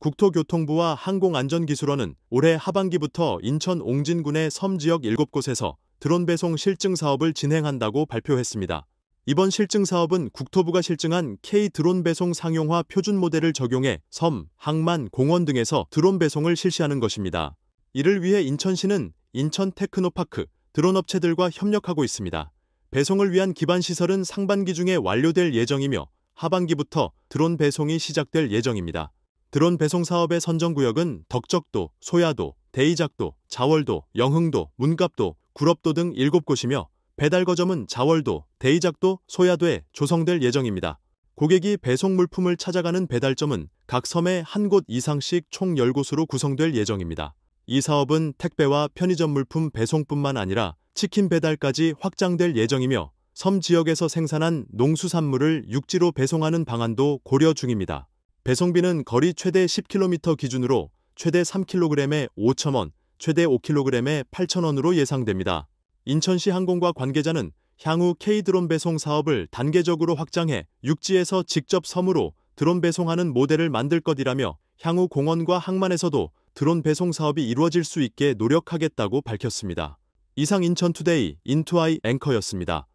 국토교통부와 항공안전기술원은 올해 하반기부터 인천 옹진군의 섬 지역 7곳에서 드론 배송 실증 사업을 진행한다고 발표했습니다. 이번 실증 사업은 국토부가 실증한 K 드론 배송 상용화 표준 모델을 적용해 섬, 항만, 공원 등에서 드론 배송을 실시하는 것입니다. 이를 위해 인천시는 인천 테크노파크 드론 업체들과 협력하고 있습니다. 배송을 위한 기반 시설은 상반기 중에 완료될 예정이며 하반기부터 드론 배송이 시작될 예정입니다. 드론 배송 사업의 선정구역은 덕적도, 소야도, 대이작도, 자월도, 영흥도, 문갑도, 구럽도 등 7곳이며 배달 거점은 자월도, 대이작도, 소야도에 조성될 예정입니다. 고객이 배송 물품을 찾아가는 배달점은 각 섬에 한 곳 이상씩 총 10곳으로 구성될 예정입니다. 이 사업은 택배와 편의점 물품 배송뿐만 아니라 치킨 배달까지 확장될 예정이며 섬 지역에서 생산한 농수산물을 육지로 배송하는 방안도 고려 중입니다. 배송비는 거리 최대 10km 기준으로 최대 3kg에 5천원 최대 5kg에 8천원으로 예상됩니다. 인천시 항공과 관계자는 향후 K드론 배송 사업을 단계적으로 확장해 육지에서 직접 섬으로 드론 배송하는 모델을 만들 것이라며 향후 공원과 항만에서도 드론 배송 사업이 이루어질 수 있게 노력하겠다고 밝혔습니다. 이상 인천투데이 인투아이 앵커였습니다.